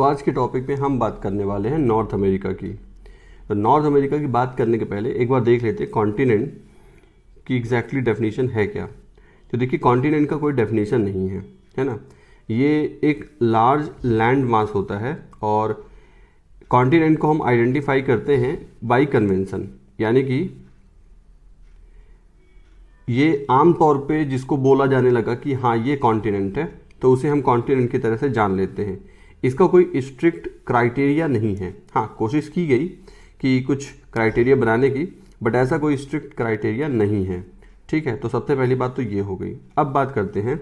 तो आज के टॉपिक में हम बात करने वाले हैं नॉर्थ अमेरिका की तो नॉर्थ अमेरिका की बात करने के पहले एक बार देख लेते हैं कॉन्टीनेंट की एग्जैक्टली डेफिनेशन है क्या तो देखिए कॉन्टीनेंट का कोई डेफिनेशन नहीं है है ना ये एक लार्ज लैंड मास होता है और कॉन्टीनेंट को हम आइडेंटिफाई करते हैं बाई कन्वेंसन यानी कि ये आमतौर पे जिसको बोला जाने लगा कि हाँ ये कॉन्टीनेंट है तो उसे हम कॉन्टीनेंट की तरह से जान लेते हैं इसका कोई स्ट्रिक्ट क्राइटेरिया नहीं है हाँ कोशिश की गई कि कुछ क्राइटेरिया बनाने की बट ऐसा कोई स्ट्रिक्ट क्राइटेरिया नहीं है ठीक है तो सबसे पहली बात तो ये हो गई अब बात करते हैं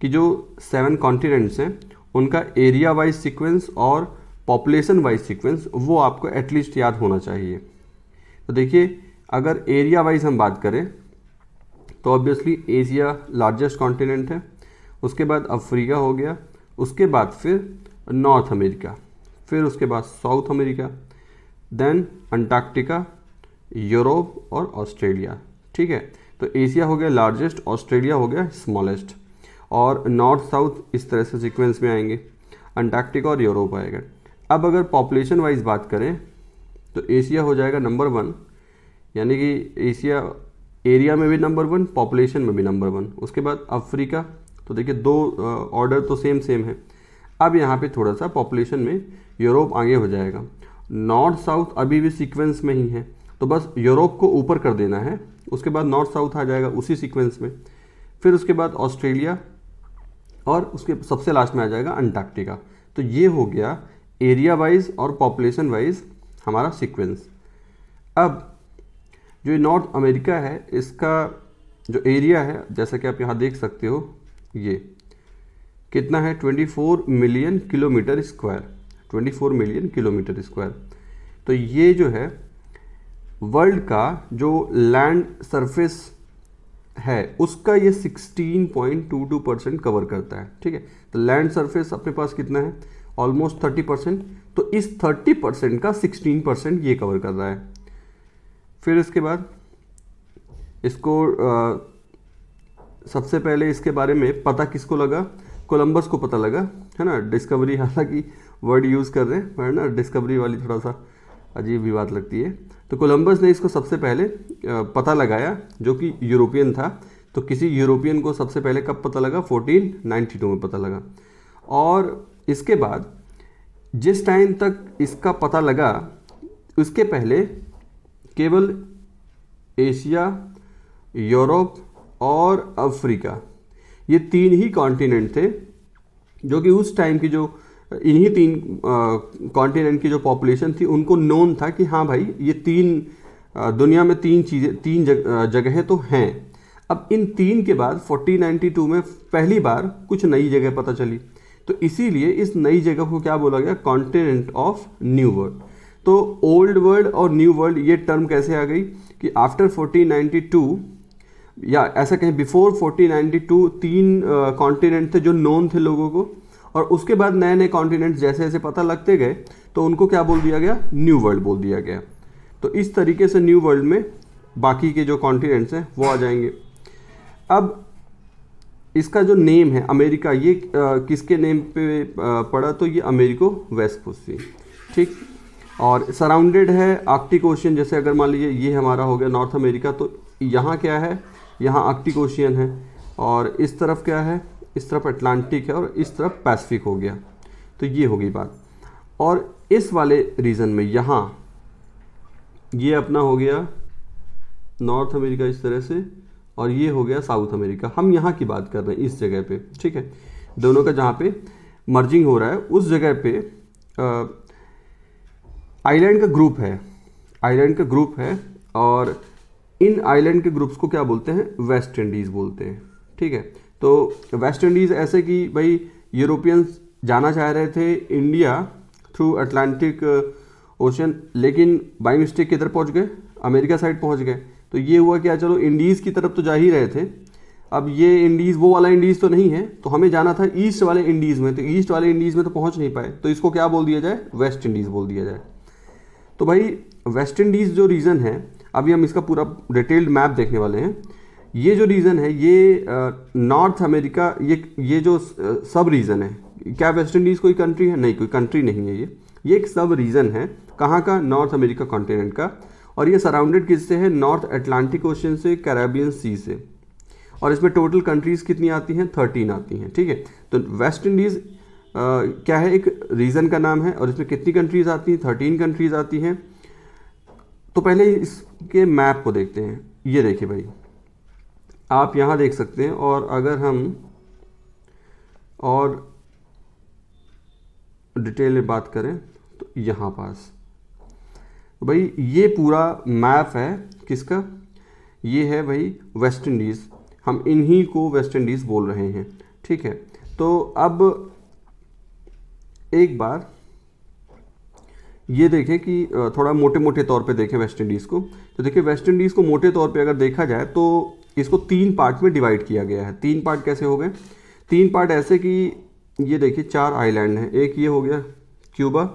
कि जो सेवन कॉन्टिनेंट्स हैं उनका एरिया वाइज सीक्वेंस और पॉपुलेशन वाइज सीक्वेंस वो आपको एटलीस्ट याद होना चाहिए तो देखिए अगर एरिया वाइज हम बात करें तो ऑब्वियसली एशिया लार्जेस्ट कॉन्टिनेंट है उसके बाद अफ्रीका हो गया उसके बाद फिर नॉर्थ अमेरिका फिर उसके बाद South America then Antarctica Europe और ऑस्ट्रेलिया ठीक है तो एशिया हो गया लार्जेस्ट ऑस्ट्रेलिया हो गया स्मॉलेस्ट और नॉर्थ साउथ इस तरह से सीक्वेंस में आएंगे अंटार्कटिका और यूरोप आएगा अब अगर पॉपुलेशन वाइज बात करें तो एशिया हो जाएगा नंबर वन यानी कि एशिया एरिया में भी नंबर वन पॉपुलेशन में भी नंबर वन उसके बाद अफ्रीका तो देखिए दो ऑर्डर तो सेम सेम है अब यहाँ पे थोड़ा सा पॉपुलेशन में यूरोप आगे हो जाएगा नॉर्थ साउथ अभी भी सीक्वेंस में ही है तो बस यूरोप को ऊपर कर देना है उसके बाद नॉर्थ साउथ आ जाएगा उसी सीक्वेंस में फिर उसके बाद ऑस्ट्रेलिया और उसके सबसे लास्ट में आ जाएगा अंटार्कटिका तो ये हो गया एरिया वाइज और पॉपुलेशन वाइज हमारा सीक्वेंस अब जो नॉर्थ अमेरिका है इसका जो एरिया है जैसा कि आप यहाँ देख सकते हो ये कितना है 24 million kilometre square 24 million kilometre square तो ये जो है वर्ल्ड का जो लैंड सरफेस है उसका ये 16.22 परसेंट कवर करता है ठीक है तो लैंड सरफेस अपने पास कितना है ऑलमोस्ट 30 परसेंट तो इस 30 परसेंट का 16 परसेंट ये कवर कर रहा है फिर इसके बाद इसको आ, सबसे पहले इसके बारे में पता किसको लगा कोलंबस को पता लगा है ना डिस्कवरी हालांकि वर्ड यूज़ कर रहे हैं है ना डिस्कवरी वाली थोड़ा सा अजीब भी बात लगती है तो कोलंबस ने इसको सबसे पहले पता लगाया जो कि यूरोपियन था तो किसी यूरोपियन को सबसे पहले कब पता लगा 1492 में पता लगा और इसके बाद जिस टाइम तक इसका पता लगा उसके पहले केवल एशिया यूरोप और अफ्रीका ये तीन ही कॉन्टिनेंट थे जो कि उस टाइम की जो इन्हीं तीन कॉन्टिनेंट की जो पॉपुलेशन थी उनको नोन था कि हाँ भाई ये तीन आ, दुनिया में तीन चीज़ें तीन जग, जगहें तो हैं अब इन तीन के बाद 1492 में पहली बार कुछ नई जगह पता चली तो इसीलिए इस नई जगह को क्या बोला गया कॉन्टिनेंट ऑफ न्यू वर्ल्ड तो ओल्ड वर्ल्ड और न्यू वर्ल्ड ये टर्म कैसे आ गई कि आफ्टर 1492 या ऐसा कहें बिफोर 1492 तीन कॉन्टिनेंट थे जो नोन थे लोगों को और उसके बाद नए नए कॉन्टिनेंट जैसे जैसे पता लगते गए तो उनको क्या बोल दिया गया न्यू वर्ल्ड बोल दिया गया तो इस तरीके से न्यू वर्ल्ड में बाकी के जो कॉन्टिनेंट्स हैं वो आ जाएंगे अब इसका जो नेम है अमेरिका ये आ, किसके नेम पे पड़ा तो ये अमेरिको वेस्ट वेस्पुसी ठीक और सराउंडेड है आर्कटिक ओशन जैसे अगर मान लीजिए ये हमारा हो गया नॉर्थ अमेरिका तो यहाँ क्या है यहाँ आर्कटिक ओशियन है और इस तरफ क्या है इस तरफ अटलांटिक है और इस तरफ पैसिफिक हो गया तो ये होगी बात और इस वाले रीजन में यहाँ ये अपना हो गया नॉर्थ अमेरिका इस तरह से और ये हो गया साउथ अमेरिका हम यहाँ की बात कर रहे हैं इस जगह पे ठीक है दोनों का जहाँ पे मर्जिंग हो रहा है उस जगह पे आइलैंड का ग्रुप है आइलैंड का ग्रुप है और इन आइलैंड के ग्रुप्स को क्या बोलते हैं वेस्ट इंडीज़ बोलते हैं ठीक है तो वेस्ट इंडीज़ ऐसे कि भाई यूरोपियंस जाना चाह रहे थे इंडिया थ्रू अटलांटिक ओशन लेकिन बाई मिस्टेक किधर पहुंच गए अमेरिका साइड पहुंच गए तो ये हुआ क्या चलो इंडीज़ की तरफ तो जा ही रहे थे अब ये इंडीज़ वो वाला इंडीज़ तो नहीं है तो हमें जाना था ईस्ट वाले इंडीज़ में तो ईस्ट वाले इंडीज़ में तो पहुंच नहीं पाए तो इसको क्या बोल दिया जाए वेस्ट इंडीज़ बोल दिया जाए तो भाई वेस्ट इंडीज़ जो रीज़न है अभी हम इसका पूरा डिटेल्ड मैप देखने वाले हैं ये जो रीज़न है ये नॉर्थ अमेरिका ये ये जो सब रीज़न है क्या वेस्ट इंडीज़ कोई कंट्री है नहीं कोई कंट्री नहीं है ये ये एक सब रीज़न है कहाँ का नॉर्थ अमेरिका कॉन्टिनेंट का और ये सराउंडेड किससे है नॉर्थ अटलांटिक ओशन से कैरेबियन सी से और इसमें टोटल कंट्रीज़ कितनी आती हैं थर्टीन आती हैं ठीक है तो वेस्ट इंडीज़ क्या है एक रीज़न का नाम है और इसमें कितनी कंट्रीज़ आती हैं थर्टीन कंट्रीज़ आती हैं तो पहले इसके मैप को देखते हैं ये देखिए भाई आप यहाँ देख सकते हैं और अगर हम और डिटेल में बात करें तो यहाँ पास भाई ये पूरा मैप है किसका ये है भाई वेस्ट इंडीज़ हम इन्हीं को वेस्ट इंडीज़ बोल रहे हैं ठीक है तो अब एक बार ये देखें कि थोड़ा मोटे मोटे तौर पे देखें वेस्ट इंडीज़ को तो देखिए वेस्ट इंडीज़ को मोटे तौर पे अगर देखा जाए तो इसको तीन पार्ट में डिवाइड किया गया है तीन पार्ट कैसे हो गए तीन पार्ट ऐसे कि ये देखिए चार आइलैंड हैं एक ये हो गया क्यूबा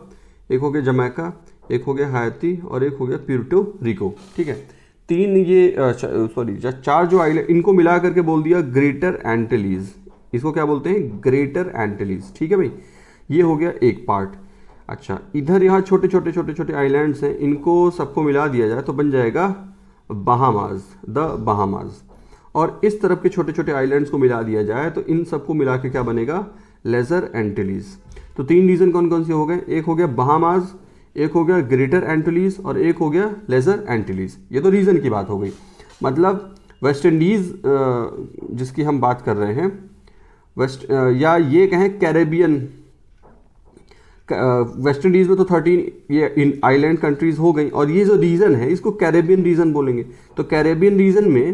एक हो गया जमैका एक हो गया हायती और एक हो गया प्यूर्टो रिको ठीक है तीन ये सॉरी चार जो आइलैंड इनको मिला करके बोल दिया ग्रेटर एंटलीज इसको क्या बोलते हैं ग्रेटर एंटलीज ठीक है भाई ये हो गया एक पार्ट अच्छा इधर यहाँ छोटे छोटे छोटे छोटे आइलैंड्स हैं इनको सबको मिला दिया जाए तो बन जाएगा बहामाज द बहामाज और इस तरफ के छोटे छोटे आइलैंड्स को मिला दिया जाए तो इन सबको मिला के क्या बनेगा लेजर एंटलीज तो तीन रीजन कौन कौन से हो गए एक हो गया बहामाज एक हो गया ग्रेटर एंटलीज और एक हो गया लेजर एंटलीज ये तो रीजन की बात हो गई मतलब वेस्ट इंडीज़ जिसकी हम बात कर रहे हैं वेस्ट या ये कहें कैरेबियन वेस्ट इंडीज़ में तो थर्टीन ये इन आइलैंड कंट्रीज़ हो गई और ये जो रीज़न है इसको कैरेबियन रीज़न बोलेंगे तो कैरेबियन रीज़न में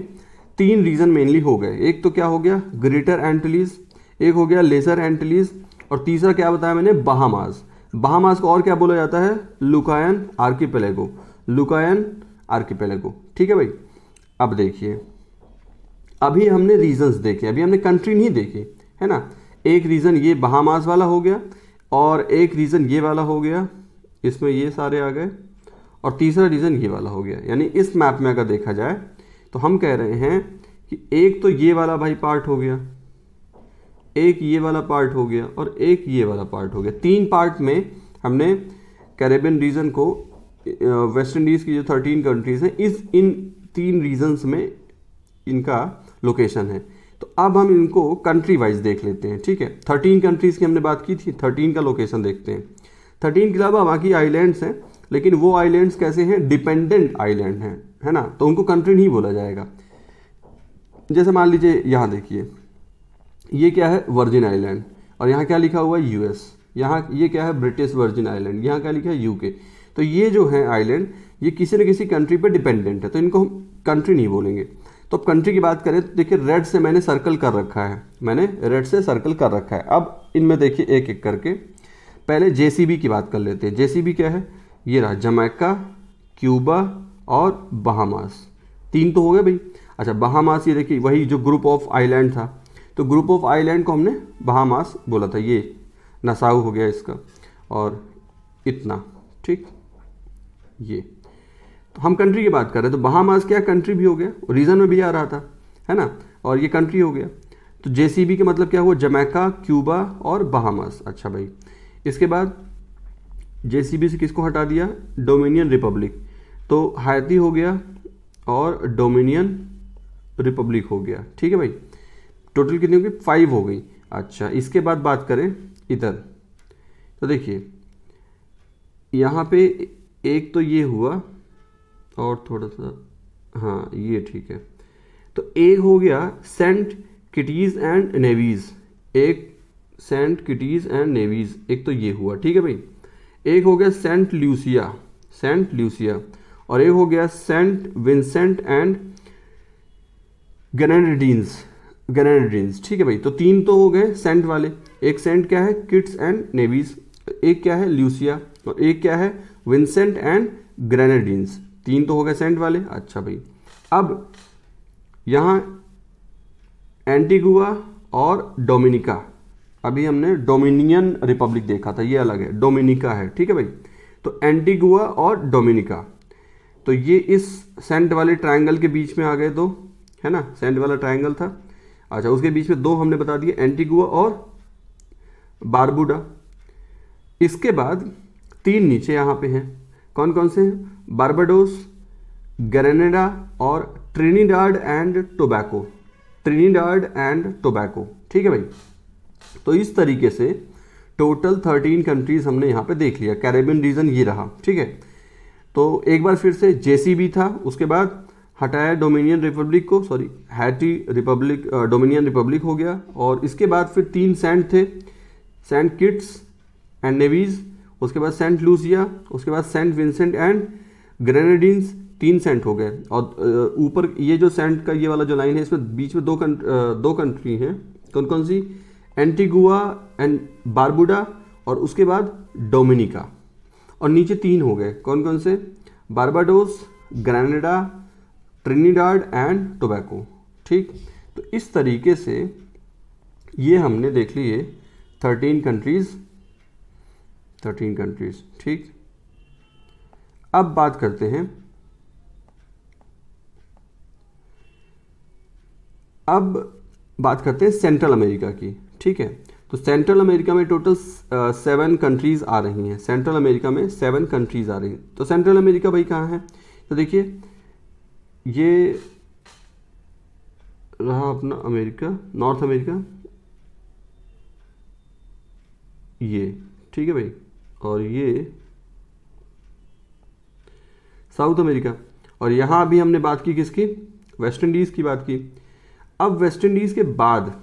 तीन रीज़न मेनली हो गए एक तो क्या हो गया ग्रेटर एंटलीज एक हो गया लेसर एंटलीज और तीसरा क्या बताया मैंने बहामाज बहामाज को और क्या बोला जाता है लुकायन आर्किपेलेगो लुकायन आर्किपेलेगो ठीक है भाई अब देखिए अभी हमने रीजन्स देखे अभी हमने कंट्री नहीं देखी है ना एक रीज़न ये बहामाज वाला हो गया और एक रीज़न ये वाला हो गया इसमें ये सारे आ गए और तीसरा रीज़न ये वाला हो गया यानी इस मैप में अगर देखा जाए तो हम कह रहे हैं कि एक तो ये वाला भाई पार्ट हो गया एक ये वाला पार्ट हो गया और एक ये वाला पार्ट हो गया तीन पार्ट में हमने कैरेबियन रीजन को वेस्ट इंडीज़ की जो थर्टीन कंट्रीज़ हैं इस इन तीन रीजन्स में इनका लोकेशन है तो अब हम इनको कंट्री वाइज देख लेते हैं ठीक है थर्टीन कंट्रीज़ की हमने बात की थी थर्टीन का लोकेशन देखते हैं थर्टीन के अलावा बाकी आइलैंड्स हैं लेकिन वो आइलैंड्स कैसे हैं डिपेंडेंट आइलैंड हैं है ना तो उनको कंट्री नहीं बोला जाएगा जैसे मान लीजिए यहाँ देखिए ये क्या है वर्जिन आइलैंड और यहाँ क्या लिखा हुआ है यूएस यहाँ ये क्या है ब्रिटिश वर्जिन आइलैंड यहाँ क्या लिखा है यूके तो ये जो है आइलैंड ये किसी न किसी कंट्री पर डिपेंडेंट है तो इनको हम कंट्री नहीं बोलेंगे तो अब कंट्री की बात करें तो देखिए रेड से मैंने सर्कल कर रखा है मैंने रेड से सर्कल कर रखा है अब इनमें देखिए एक एक करके पहले जेसीबी की बात कर लेते हैं जेसीबी क्या है ये रहा जमैका क्यूबा और बहामास तीन तो हो गए भाई अच्छा बहामास ये देखिए वही जो ग्रुप ऑफ आईलैंड था तो ग्रुप ऑफ आईलैंड को हमने बहामास बोला था ये नसाऊ हो गया इसका और इतना ठीक ये हम कंट्री की बात कर रहे हैं तो बहामास क्या कंट्री भी हो गया रीज़न में भी आ रहा था है ना और ये कंट्री हो गया तो जे का मतलब क्या हुआ जमैका क्यूबा और बहामास अच्छा भाई इसके बाद जे से किसको हटा दिया डोमिनियन रिपब्लिक तो हायती हो गया और डोमिनियन रिपब्लिक हो गया ठीक है भाई टोटल कितनी हो गई फाइव हो गई अच्छा इसके बाद बात करें इधर तो देखिए यहाँ पे एक तो ये हुआ और थोड़ा सा हाँ ये ठीक है तो एक हो गया सेंट किटीज़ एंड नेवीज़ एक सेंट किटीज़ एंड नेवीज़ एक तो ये हुआ ठीक है भाई एक हो गया सेंट ल्यूसिया सेंट ल्यूसिया और एक हो गया Saint Vincent and Grenadines Grenadines ठीक है भाई तो तीन तो हो गए सेंट वाले एक सेंट क्या है किट्स एंड नेवीज़ एक क्या है ल्यूसिया और एक क्या है विंसेंट एंड ग्रेनेडीन्स तीन तो हो गए सेंट वाले अच्छा भाई अब यहाँ एंटीगुआ और डोमिनिका अभी हमने डोमिनियन रिपब्लिक देखा था ये अलग है डोमिनिका है ठीक है भाई तो एंटीगुआ और डोमिनिका तो ये इस सेंट वाले ट्रायंगल के बीच में आ गए दो है ना सेंट वाला ट्रायंगल था अच्छा उसके बीच में दो हमने बता दिए एंटीगुआ और बारबुडा इसके बाद तीन नीचे यहाँ पे हैं कौन कौन से हैं बारबाडोस ग्रेनेडा और Trinidad and Tobago Trinidad and Tobago ठीक है भाई तो इस तरीके से टोटल थर्टीन कंट्रीज हमने यहाँ पे देख लिया कैरेबियन रीजन ये रहा ठीक है तो एक बार फिर से जेसीबी था उसके बाद हटाया डोमिनियन रिपब्लिक को sorry Haiti Republic Dominion Republic हो गया और इसके बाद फिर तीन सेंट थे सेंट किट्स एंड नेवीज उसके बाद सेंट लूसिया उसके बाद सेंट विंसेंट एंड ग्रेनेडीन्स तीन सेंट हो गए और ऊपर ये जो सेंट का ये वाला जो लाइन है इसमें बीच में दो कं, दो कंट्री हैं कौन कौन सी एंटीगुआ एंड बारबुडा और उसके बाद डोमिनिका और नीचे तीन हो गए कौन कौन से Barbados Grenada Trinidad and Tobago ठीक तो इस तरीके से ये हमने देख लिए थर्टीन कंट्रीज़ थर्टीन कंट्रीज़ ठीक अब बात करते हैं अब बात करते हैं सेंट्रल अमेरिका की ठीक है तो सेंट्रल अमेरिका में टोटल सेवन कंट्रीज़ आ रही हैं सेंट्रल अमेरिका में सेवन कंट्रीज़ आ रही हैं तो सेंट्रल अमेरिका भाई कहाँ है तो देखिए ये रहा अपना अमेरिका नॉर्थ अमेरिका ये ठीक है भाई और ये साउथ अमेरिका और यहाँ अभी हमने बात की किसकी वेस्ट इंडीज़ की बात की अब वेस्ट इंडीज़ के बाद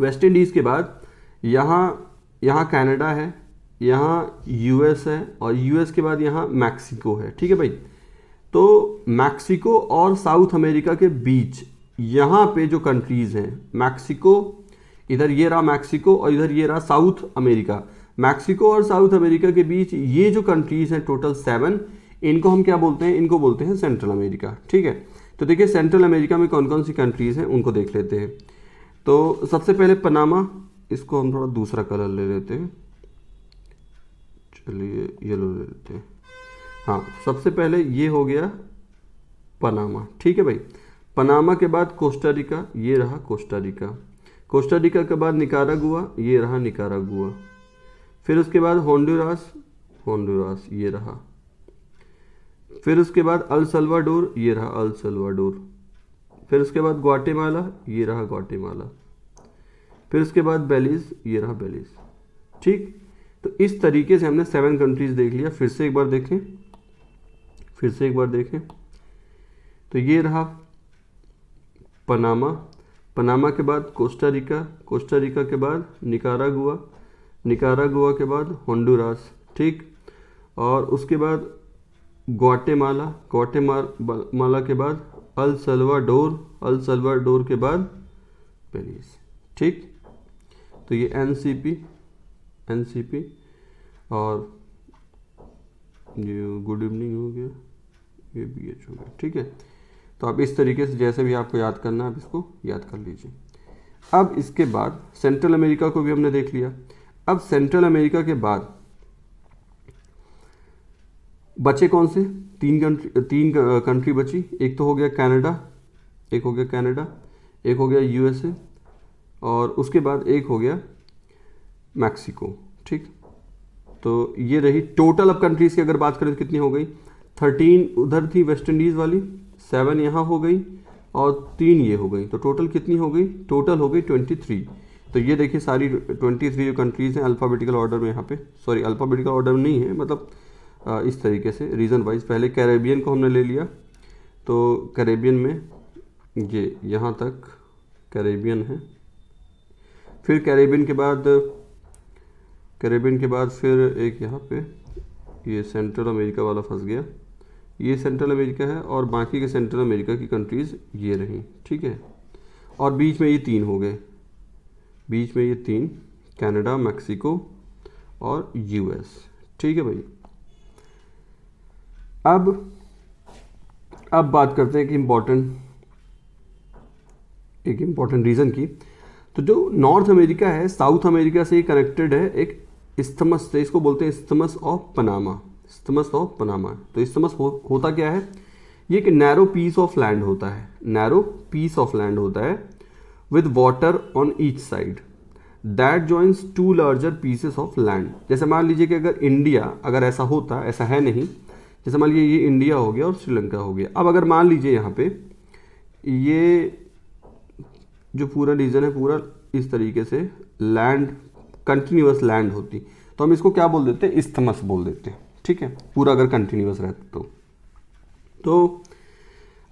वेस्ट इंडीज़ के बाद यहाँ यहाँ कनाडा है यहाँ यूएस है और यूएस के बाद यहाँ मैक्सिको है ठीक है भाई तो मैक्सिको और साउथ अमेरिका के बीच यहाँ पे जो कंट्रीज़ हैं मैक्सिको इधर ये रहा मैक्सिको और इधर ये रहा साउथ अमेरिका मैक्सिको और साउथ अमेरिका के बीच ये जो कंट्रीज़ हैं टोटल सेवन इनको हम क्या बोलते हैं इनको बोलते हैं सेंट्रल अमेरिका ठीक है तो देखिए सेंट्रल अमेरिका में कौन कौन सी कंट्रीज़ हैं उनको देख लेते हैं तो सबसे पहले पनामा इसको हम थोड़ा दूसरा कलर ले लेते हैं चलिए येलो ले लेते हैं हाँ सबसे पहले ये हो गया पनामा ठीक है भाई पनामा के बाद कोस्टारिका ये रहा कोस्टारिका कोस्टारिका के बाद निकारागुआ ये रहा निकारागुआ फिर उसके बाद होंडुरास होंडुरास ये रहा फिर उसके बाद अल सलवाडोर ये रहा अल सलवाडोर फिर उसके बाद ग्वाटेमाला ये रहा ग्वाटेमाला फिर उसके बाद बेलीज ये रहा बेलीज ठीक तो इस तरीके से हमने सेवन कंट्रीज देख लिया फिर से एक बार देखें फिर से एक बार देखें तो ये रहा पनामा पनामा के बाद कोस्टा रिका कोस्टा रिका के बाद निकारा गुआ के बाद होंडुरास ठीक और उसके बाद ग्वाटेमाला ग्वाटेमाला के बाद अल सलवाडोर अल सलवाडोर के बाद पेरिस ठीक तो ये एनसीपी एनसीपी और ये गुड इवनिंग हो गया ये बी एच हो गया ठीक है तो आप इस तरीके से जैसे भी आपको याद करना है आप इसको याद कर लीजिए अब इसके बाद सेंट्रल अमेरिका को भी हमने देख लिया अब सेंट्रल अमेरिका के बाद बचे कौन से तीन कंट्री तीन कंट्री uh, बची एक तो हो गया कनाडा एक हो गया कनाडा एक हो गया यूएसए और उसके बाद एक हो गया मैक्सिको ठीक तो ये रही टोटल अब कंट्रीज़ की अगर बात करें तो कितनी हो गई थर्टीन उधर थी वेस्ट इंडीज़ वाली सेवन यहाँ हो गई और तीन ये हो गई तो टोटल कितनी हो गई टोटल हो गई ट्वेंटी थ्री तो ये देखिए सारी ट्वेंटी थ्री जो कंट्रीज़ हैं अल्फ़ाबेटिकल ऑर्डर में यहाँ पे सॉरी अल्फ़ाबेटिकल ऑर्डर में नहीं है मतलब इस तरीके से रीज़न वाइज पहले कैरेबियन को हमने ले लिया तो कैरेबियन में ये यहाँ तक कैरेबियन है फिर कैरेबियन के बाद कैरेबियन के बाद फिर एक यहाँ पे ये सेंट्रल अमेरिका वाला फंस गया ये सेंट्रल अमेरिका है और बाकी के सेंट्रल अमेरिका की कंट्रीज़ ये रहीं ठीक है और बीच में ये तीन हो गए बीच में ये तीन कनाडा मैक्सिको और यूएस ठीक है भाई अब अब बात करते हैं कि इम्पॉर्टेंट एक इम्पॉर्टेंट रीज़न की तो जो नॉर्थ अमेरिका है साउथ अमेरिका से कनेक्टेड है एक इस्थमस से तो इसको बोलते हैं isthmus of Panama isthmus of Panama तो इस्थमस हो, होता क्या है ये एक नैरो पीस ऑफ लैंड होता है नैरो पीस ऑफ लैंड होता है with water on each side that joins two larger pieces of land जैसे मान लीजिए कि अगर इंडिया अगर ऐसा होता ऐसा है नहीं जैसे मान लीजिए ये इंडिया हो गया और श्रीलंका हो गया अब अगर मान लीजिए यहाँ पे ये जो पूरा रीजन है पूरा इस तरीके से लैंड कंटिन्यूस लैंड होती तो हम इसको क्या बोल देते हैं इस्थमस बोल देते हैं ठीक है पूरा अगर कंटिन्यूस रहता तो तो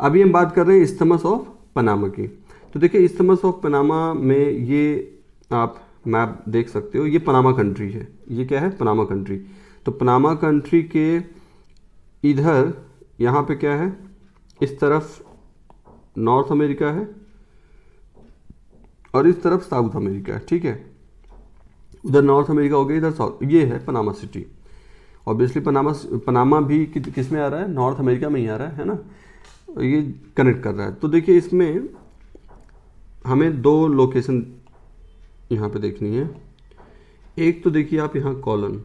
अभी हम बात कर रहे हैं इस्थमस ऑफ पनामा की तो देखिए इस्थमस ऑफ पनामा में ये आप मैप देख सकते हो ये पनामा कंट्री है ये क्या है पनामा कंट्री तो पनामा कंट्री के इधर यहाँ पे क्या है इस तरफ नॉर्थ अमेरिका है और इस तरफ साउथ अमेरिका है ठीक है उधर नॉर्थ अमेरिका हो गया इधर साउथ ये है Panama City obviously Panama Panama भी कि, किस में आ रहा है नॉर्थ अमेरिका में ही आ रहा है है ना ये कनेक्ट कर रहा है तो देखिए इसमें हमें दो लोकेशन यहाँ पे देखनी है एक तो देखिए आप यहाँ कॉलन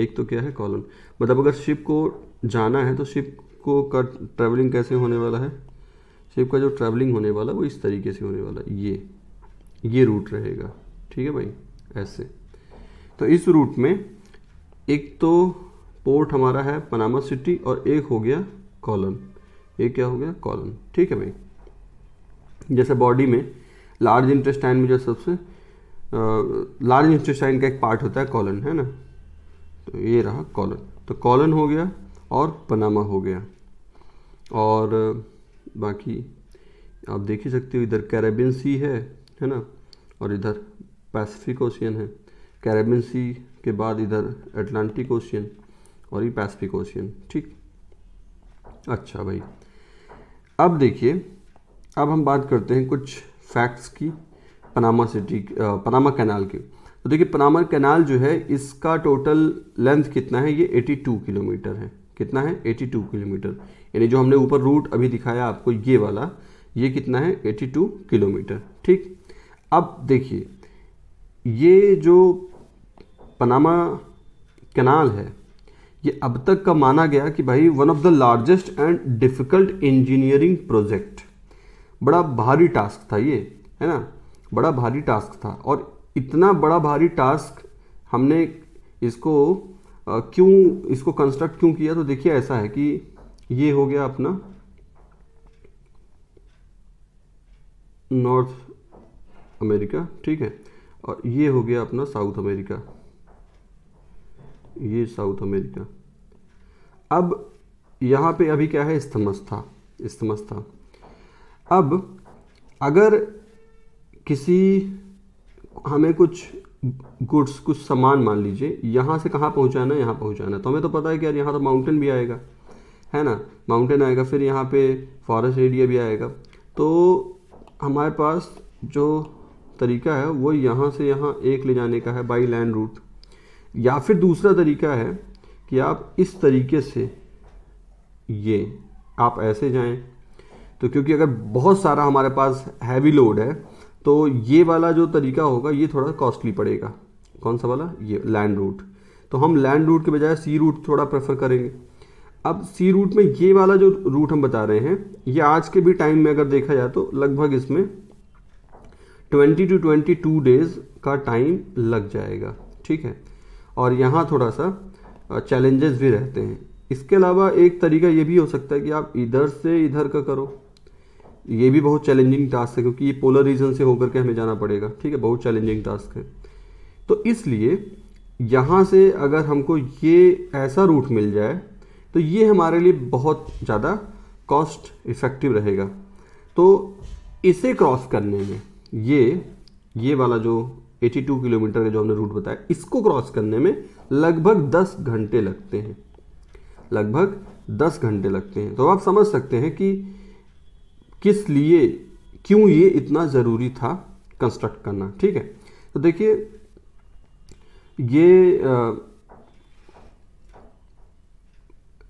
एक तो क्या है कॉलन मतलब अगर शिप को जाना है तो शिप को का ट्रैवलिंग कैसे होने वाला है शिप का जो ट्रैवलिंग होने वाला वो इस तरीके से होने वाला है ये ये रूट रहेगा ठीक है भाई ऐसे तो इस रूट में एक तो पोर्ट हमारा है पनामा सिटी और एक हो गया कॉलन ये क्या हो गया कॉलन ठीक है भाई जैसे बॉडी में लार्ज इंटेस्टाइन में जो सबसे लार्ज इंटेस्टाइन का एक पार्ट होता है कॉलन है ना तो ये रहा कॉलन तो कॉलन हो गया और पनामा हो गया और बाकी आप देख ही सकते हो इधर कैरेबियन सी है है ना और इधर पैसिफिक ओशियन है कैरेबियन सी के बाद इधर अटलांटिक ओशियन और ये पैसिफिक ओशियन ठीक अच्छा भाई अब देखिए अब हम बात करते हैं कुछ फैक्ट्स की पनामा सिटी पनामा कैनाल की तो देखिए पनामा कैनाल जो है इसका टोटल लेंथ कितना है ये 82 किलोमीटर है कितना है 82 किलोमीटर यानी जो हमने ऊपर रूट अभी दिखाया आपको ये वाला ये कितना है 82 किलोमीटर ठीक अब देखिए ये जो पनामा कनाल है ये अब तक का माना गया कि भाई one of the largest and difficult engineering project बड़ा भारी टास्क था ये है ना बड़ा भारी टास्क था और इतना बड़ा भारी टास्क हमने इसको क्यों इसको कंस्ट्रक्ट क्यों किया तो देखिए ऐसा है कि ये हो गया अपना नॉर्थ अमेरिका ठीक है और ये हो गया अपना साउथ अमेरिका ये साउथ अमेरिका अब यहां पे अभी क्या है स्थमस्था स्थमस्था अब अगर किसी हमें कुछ गुड्स कुछ सामान मान लीजिए यहाँ से कहाँ पहुँचाना है यहाँ पहुँचाना है तो हमें तो पता है कि यार यहाँ तो माउंटेन भी आएगा है ना माउंटेन आएगा फिर यहाँ पे फॉरेस्ट एरिया भी आएगा तो हमारे पास जो तरीका है वो यहाँ से यहाँ एक ले जाने का है बाई लैंड रूट या फिर दूसरा तरीका है कि आप इस तरीके से ये आप ऐसे जाएँ तो क्योंकि अगर बहुत सारा हमारे पास हैवी लोड है तो ये वाला जो तरीका होगा ये थोड़ा कॉस्टली पड़ेगा कौन सा वाला ये लैंड रूट तो हम लैंड रूट के बजाय सी रूट थोड़ा प्रेफर करेंगे अब सी रूट में ये वाला जो रूट हम बता रहे हैं ये आज के भी टाइम में अगर देखा जाए तो लगभग इसमें 20 टू 22 डेज़ का टाइम लग जाएगा ठीक है और यहाँ थोड़ा सा चैलेंजेस भी रहते हैं इसके अलावा एक तरीका ये भी हो सकता है कि आप इधर से इधर का करो ये भी बहुत चैलेंजिंग टास्क है क्योंकि ये पोलर रीजन से होकर के हमें जाना पड़ेगा ठीक है बहुत चैलेंजिंग टास्क है तो इसलिए यहाँ से अगर हमको ये ऐसा रूट मिल जाए तो ये हमारे लिए बहुत ज़्यादा कॉस्ट इफ़ेक्टिव रहेगा तो इसे क्रॉस करने में ये ये वाला जो 82 किलोमीटर का जो हमने रूट बताया इसको क्रॉस करने में लगभग 10 घंटे लगते हैं लगभग 10 घंटे लगते हैं तो आप समझ सकते हैं कि किस लिए क्यों ये इतना ज़रूरी था कंस्ट्रक्ट करना ठीक है तो देखिए ये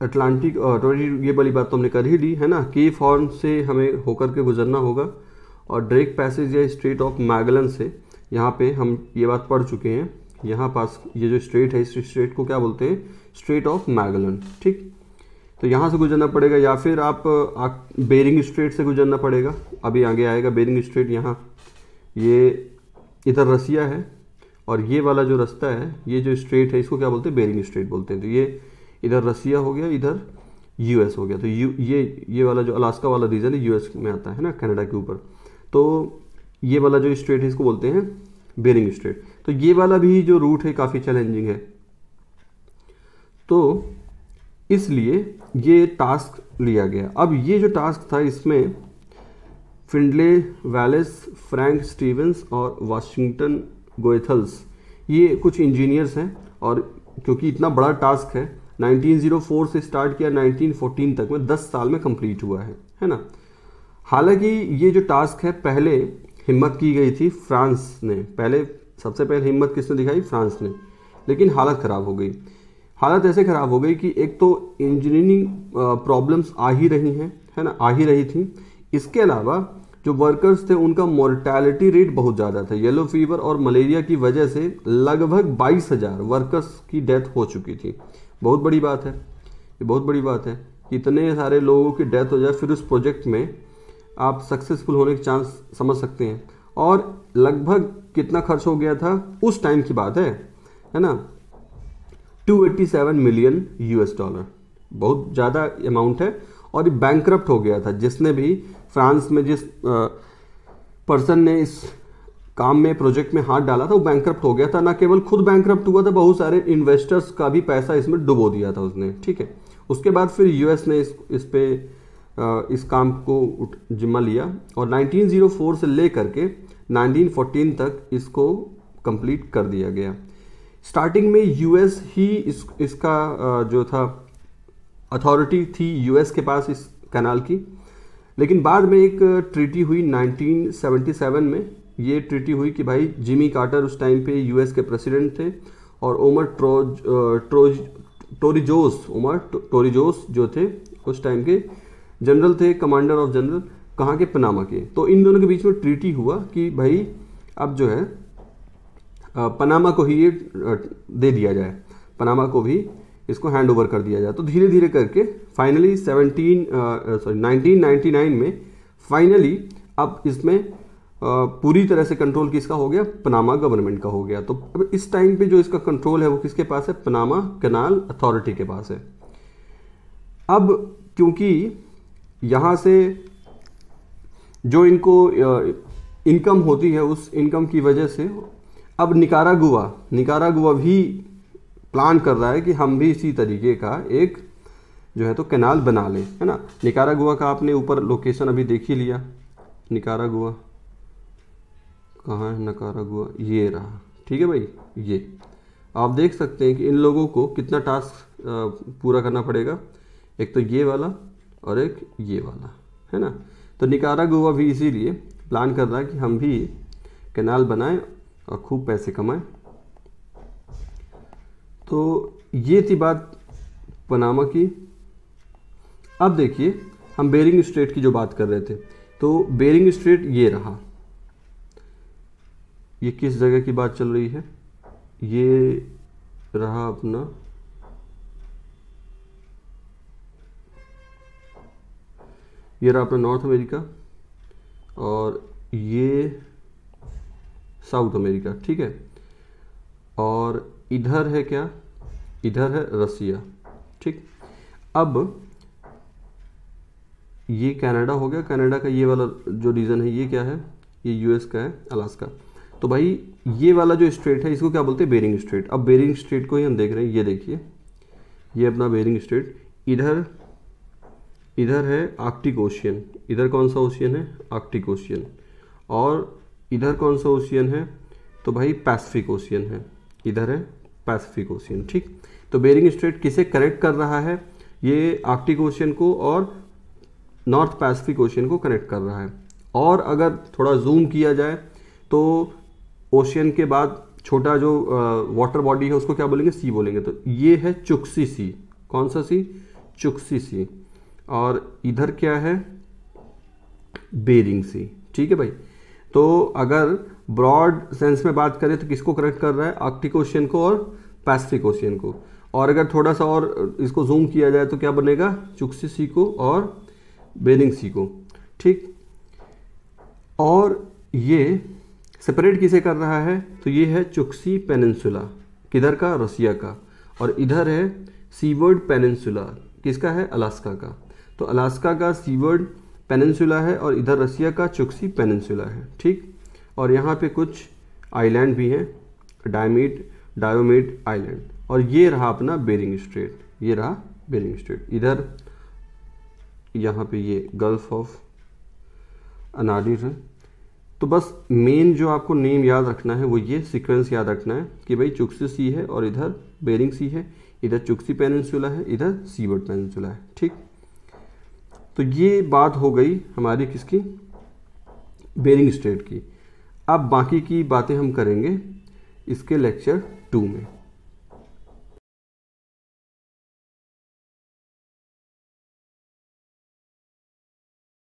अटलांटिक तो ये वाली बात तो हमने कर ही ली है ना के फॉर्म से हमें होकर के गुजरना होगा और ड्रेक पैसेज या स्ट्रेट ऑफ मैगलन से यहाँ पे हम ये बात पढ़ चुके हैं यहाँ पास ये जो स्ट्रेट है इस स्ट्रेट को क्या बोलते हैं स्ट्रेट ऑफ मैगलन ठीक तो यहाँ से गुजरना पड़ेगा या फिर आप बेरिंग स्ट्रेट से गुजरना पड़ेगा अभी आगे आएगा बेरिंग स्ट्रेट यहाँ ये इधर रसिया है और ये वाला जो रास्ता है ये जो स्ट्रेट है इसको क्या बोलते हैं बेरिंग स्ट्रेट बोलते हैं तो ये इधर रसिया हो गया इधर यूएस हो गया तो यू ये ये वाला जो अलास्का वाला रीजन है यूएस में आता है ना कनाडा के ऊपर तो ये वाला जो स्ट्रेट है इसको बोलते हैं बेरिंग स्ट्रेट तो ये वाला भी जो रूट है काफ़ी चैलेंजिंग है तो इसलिए ये टास्क लिया गया अब ये जो टास्क था इसमें फिंडले वैलेस फ्रैंक स्टीवेंस और वाशिंगटन गोएथल्स ये कुछ इंजीनियर्स हैं और क्योंकि इतना बड़ा टास्क है 1904 से स्टार्ट किया 1914 तक में 10 साल में कंप्लीट हुआ है है ना हालांकि ये जो टास्क है पहले हिम्मत की गई थी फ्रांस ने पहले सबसे पहले हिम्मत किसने दिखाई फ्रांस ने लेकिन हालत ख़राब हो गई हालत ऐसे ख़राब हो गई कि एक तो इंजीनियरिंग प्रॉब्लम्स आ ही रही हैं है ना आ ही रही थी इसके अलावा जो वर्कर्स थे उनका मोर्टैलिटी रेट बहुत ज़्यादा था येलो फीवर और मलेरिया की वजह से लगभग बाईस हज़ार वर्कर्स की डेथ हो चुकी थी बहुत बड़ी बात है ये बहुत बड़ी बात है कि इतने सारे लोगों की डेथ हो जाए फिर उस प्रोजेक्ट में आप सक्सेसफुल होने के चांस समझ सकते हैं और लगभग कितना खर्च हो गया था उस टाइम की बात है है ना 287 मिलियन यूएस डॉलर बहुत ज़्यादा अमाउंट है और ये बैंक हो गया था जिसने भी फ्रांस में जिस पर्सन ने इस काम में प्रोजेक्ट में हाथ डाला था वो बैंक हो गया था ना केवल खुद बैंक हुआ था बहुत सारे इन्वेस्टर्स का भी पैसा इसमें डुबो दिया था उसने ठीक है उसके बाद फिर यूएस ने इस इस पर इस काम को जिम्मा लिया और 1904 से ले करके 1914 तक इसको कंप्लीट कर दिया गया स्टार्टिंग में यूएस ही इस इसका जो था अथॉरिटी थी यूएस के पास इस कैनाल की लेकिन बाद में एक ट्रीटी हुई 1977 में ये ट्रीटी हुई कि भाई जिमी कार्टर उस टाइम पे यूएस के प्रेसिडेंट थे और ओमर ट्रोज ट्रोज टोरीजोस उमर टोरीजोस जो थे उस टाइम के जनरल थे कमांडर ऑफ जनरल कहाँ के पनामा के तो इन दोनों के बीच में ट्रीटी हुआ कि भाई अब जो है पनामा को ही ये दे दिया जाए पनामा को भी इसको हैंड ओवर कर दिया जाए तो धीरे धीरे करके finally seventeen sorry nineteen ninety nine में फाइनली अब इसमें पूरी तरह से कंट्रोल किसका हो गया पनामा गवर्नमेंट का हो गया तो अब इस टाइम पे जो इसका कंट्रोल है वो किसके पास है पनामा कनाल अथॉरिटी के पास है अब क्योंकि यहाँ से जो इनको इनकम होती है उस इनकम की वजह से अब निकारागुआ निकारागुआ भी प्लान कर रहा है कि हम भी इसी तरीके का एक जो है तो कैनाल बना लें है ना निकारागुआ का आपने ऊपर लोकेशन अभी देख ही लिया निकारागुआ कहाँ है नकारागुआ ये रहा ठीक है भाई ये आप देख सकते हैं कि इन लोगों को कितना टास्क पूरा करना पड़ेगा एक तो ये वाला और एक ये वाला है ना तो निकारागुआ भी इसीलिए प्लान कर रहा है कि हम भी कैनाल बनाएं और खूब पैसे कमाए तो ये थी बात पनामा की अब देखिए हम बेरिंग स्ट्रेट की जो बात कर रहे थे तो बेरिंग स्ट्रेट ये रहा ये किस जगह की बात चल रही है ये रहा अपना ये रहा अपना नॉर्थ अमेरिका और ये साउथ अमेरिका ठीक है और इधर है क्या इधर है रसिया ठीक अब ये कनाडा हो गया कनाडा का ये वाला जो रीजन है ये क्या है ये यूएस का है अलास्का तो भाई ये वाला जो स्ट्रेट है इसको क्या बोलते हैं बेरिंग स्ट्रेट अब बेरिंग स्ट्रेट को ही हम देख रहे हैं ये देखिए ये अपना बेरिंग स्ट्रेट इधर इधर है आर्कटिक ओशियन इधर कौन सा ओशियन है आर्कटिक ओशियन और इधर कौन सा ओशियन है तो भाई पैसिफिक ओशियन है इधर है पैसिफिक ओशियन ठीक तो बेरिंग स्ट्रेट किसे कनेक्ट कर रहा है ये आर्कटिक ओशियन को और नॉर्थ पैसिफिक ओशियन को कनेक्ट कर रहा है और अगर थोड़ा जूम किया जाए तो ओशियन के बाद छोटा जो वाटर बॉडी है उसको क्या बोलेंगे सी बोलेंगे तो ये है चुकसी सी कौन सा सी चुकसी सी और इधर क्या है बेरिंग सी ठीक है भाई तो अगर ब्रॉड सेंस में बात करें तो किसको करेक्ट कर रहा है आर्कटिक ओशियन को और पैसिफिक ओशियन को और अगर थोड़ा सा और इसको जूम किया जाए तो क्या बनेगा चुकसी सी को और बेरिंग सी को ठीक और ये सेपरेट किसे कर रहा है तो ये है चुकसी पेनिनसुला किधर का रसिया का और इधर है सीवर्ड पेनिनसुला किसका है अलास्का का तो अलास्का का सीवर्ड पेनन्सुला है और इधर रसिया का चुक्सी पेनन्सुला है ठीक और यहाँ पे कुछ आइलैंड भी हैं डायमीड डायोमीड आइलैंड और ये रहा अपना बेरिंग स्ट्रेट ये रहा बेरिंग स्ट्रेट इधर यहाँ पे ये गल्फ ऑफ अनाडिर है तो बस मेन जो आपको नेम याद रखना है वो ये सीक्वेंस याद रखना है कि भाई चुक्सी सी है और इधर बेरिंग सी है इधर चुक्सी पेनन्सुला है इधर सीवर्ड पेनन्सुला है ठीक तो ये बात हो गई हमारी किसकी बेरिंग स्टेट की अब बाकी की बातें हम करेंगे इसके लेक्चर टू में